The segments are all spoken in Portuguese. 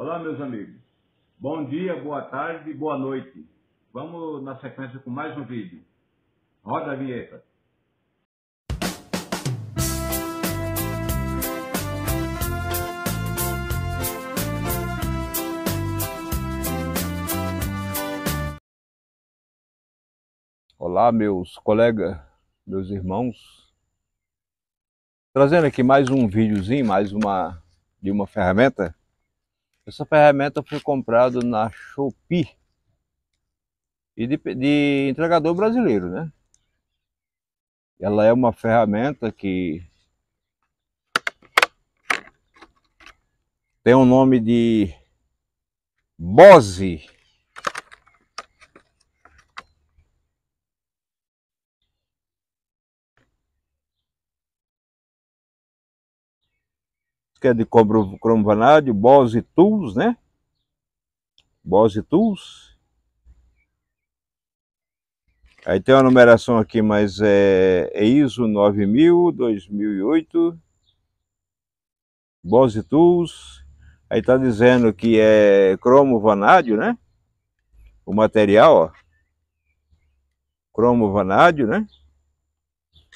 Olá, meus amigos. Bom dia, boa tarde, boa noite. Vamos na sequência com mais um vídeo. Roda a vinheta. Olá, meus colegas, meus irmãos. Trazendo aqui mais um videozinho, mais uma de uma ferramenta essa ferramenta foi comprada na Shopee e de, de entregador brasileiro, né? Ela é uma ferramenta que tem o um nome de Bose que é de cobre cromo Bose Tools, né? Bose Tools. Aí tem uma numeração aqui, mas é, é ISO 9000, 2008, Bose Tools. Aí tá dizendo que é cromo vanádio, né? O material, ó. Cromo vanádio, né?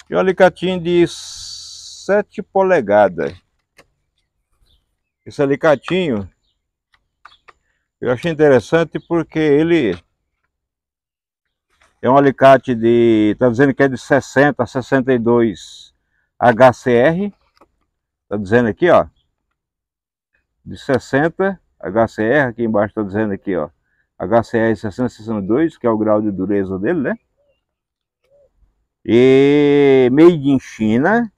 E um alicatinho de 7 polegadas. Esse alicatinho eu achei interessante porque ele é um alicate de, tá dizendo que é de 60 a 62 HCR, tá dizendo aqui, ó, de 60 HCR, aqui embaixo tá dizendo aqui, ó, HCR 62 que é o grau de dureza dele, né? E made in China,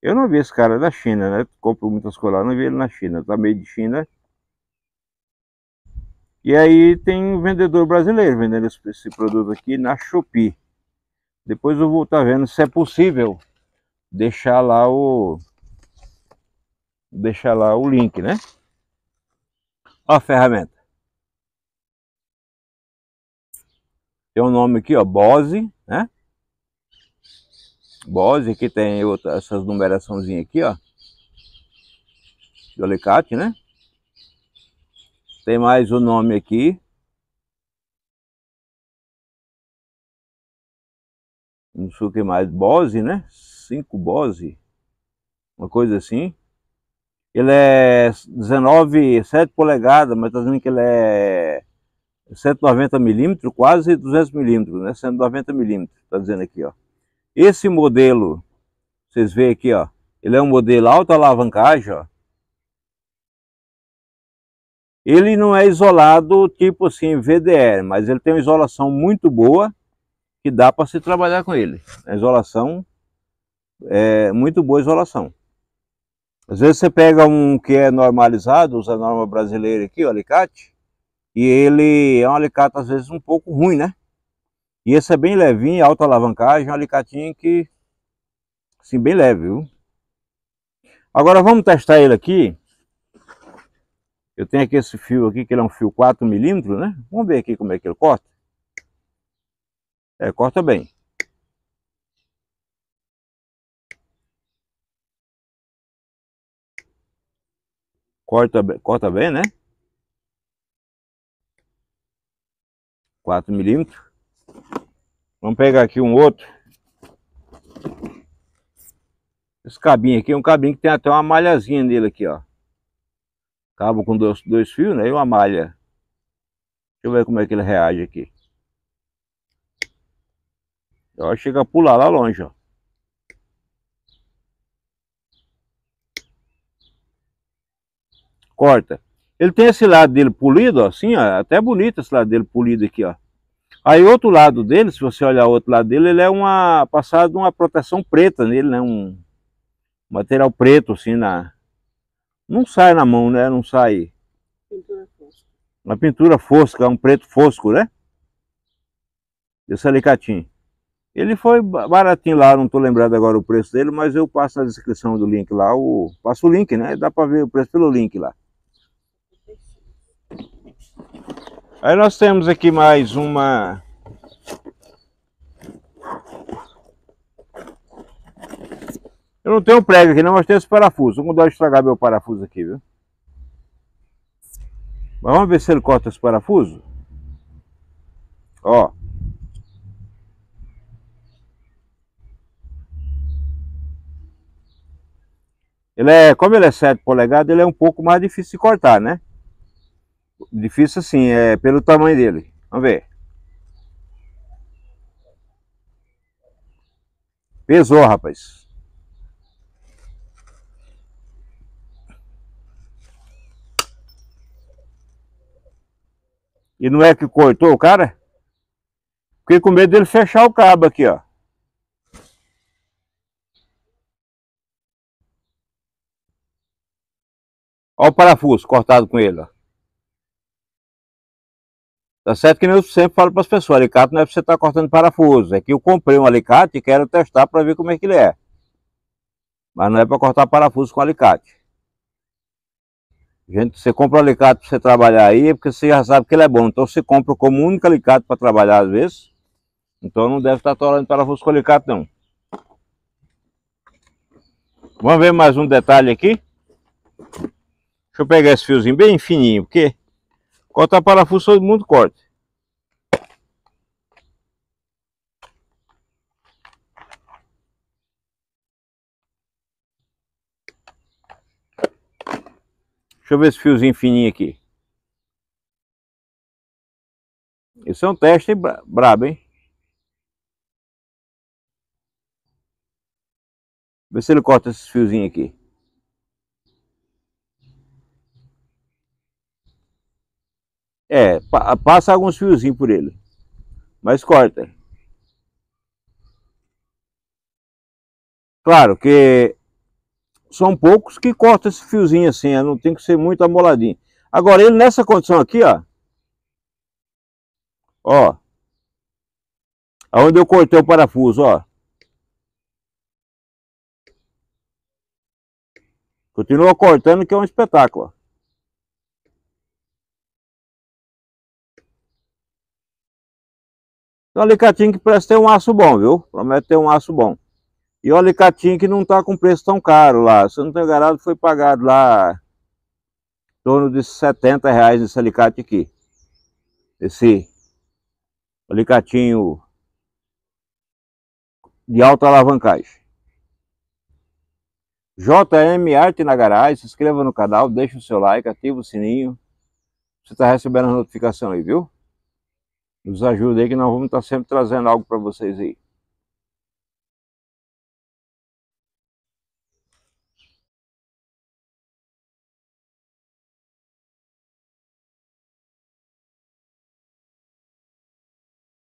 eu não vi esse cara da China, né? Compro muitas coisas lá, não vi ele na China, tá meio de China. E aí tem um vendedor brasileiro vendendo esse, esse produto aqui na Shopee. Depois eu vou estar tá vendo se é possível deixar lá o deixar lá o link, né? Ó a ferramenta. Tem um nome aqui, ó, Bose, né? Bose, aqui tem outra, essas numeraçãozinhas aqui, ó. Do alicate, né? Tem mais o um nome aqui. Não sei o que mais. Bose, né? 5 Bose. Uma coisa assim. Ele é 19, 7 polegadas, mas tá dizendo que ele é 190 milímetros, quase 200 milímetros, né? 190 milímetros, tá dizendo aqui, ó. Esse modelo, vocês veem aqui, ó, ele é um modelo alta alavancagem, ó. Ele não é isolado tipo assim VDR, mas ele tem uma isolação muito boa que dá para se trabalhar com ele. A isolação é muito boa isolação. Às vezes você pega um que é normalizado, usa a norma brasileira aqui, o alicate, e ele é um alicate às vezes um pouco ruim, né? E esse é bem levinho, alta alavancagem, um alicatinho que, assim, bem leve, viu? Agora vamos testar ele aqui. Eu tenho aqui esse fio aqui, que ele é um fio 4 milímetros, né? Vamos ver aqui como é que ele corta. É, corta bem. Corta, corta bem, né? 4 milímetros. Vamos pegar aqui um outro. Esse cabinho aqui é um cabinho que tem até uma malhazinha nele aqui, ó. Cabo com dois, dois fios, né? E uma malha. Deixa eu ver como é que ele reage aqui. Ó, chega a pular lá longe, ó. Corta. Ele tem esse lado dele polido, ó, assim, ó. Até bonito esse lado dele polido aqui, ó. Aí outro lado dele, se você olhar o outro lado dele, ele é uma passado uma proteção preta nele, né? Um material preto assim na não sai na mão, né? Não sai. Pintura fosca. Uma pintura fosca, um preto fosco, né? Esse alicatinho. Ele foi baratinho lá, não tô lembrado agora o preço dele, mas eu passo na descrição do link lá, o, passo o link, né? Dá para ver o preço pelo link lá. Aí nós temos aqui mais uma... Eu não tenho prego aqui não, mas tenho esse parafuso. Vou dar estragar meu parafuso aqui, viu? Mas vamos ver se ele corta esse parafuso. Ó. Ele é, como ele é 7 polegadas, ele é um pouco mais difícil de cortar, né? Difícil sim, é pelo tamanho dele. Vamos ver. Pesou, rapaz. E não é que cortou o cara? Fiquei com medo dele fechar o cabo aqui, ó. Olha o parafuso cortado com ele, ó. Tá certo que eu sempre falo para as pessoas, alicate não é para você estar tá cortando parafuso, é que eu comprei um alicate e quero testar para ver como é que ele é. Mas não é para cortar parafuso com alicate. Gente, você compra um alicate para você trabalhar aí, é porque você já sabe que ele é bom. Então você compra como único alicate para trabalhar às vezes. Então não deve estar tá torando parafuso com alicate não. Vamos ver mais um detalhe aqui. Deixa eu pegar esse fiozinho bem fininho, porque Cortar parafuso, todo mundo corte. Deixa eu ver esse fiozinho fininho aqui. Isso é um teste brabo, hein? Vê se ele corta esses fiozinhos aqui. É, pa passa alguns fiozinhos por ele, mas corta. Claro que são poucos que cortam esse fiozinho assim, né? não tem que ser muito amoladinho. Agora ele nessa condição aqui, ó. Ó. Aonde eu cortei o parafuso, ó. Continua cortando que é um espetáculo. Então, alicatinho que presta ter um aço bom, viu? Promete ter um aço bom. E o alicatinho que não está com preço tão caro lá. Se eu não tem enganado, foi pagado lá em torno de 70 reais esse alicate aqui. Esse alicatinho de alta alavancagem. JM Arte na Garagem, se inscreva no canal, deixa o seu like, ativa o sininho. Você está recebendo as notificações aí, viu? Nos ajude aí que nós vamos estar sempre trazendo algo para vocês aí.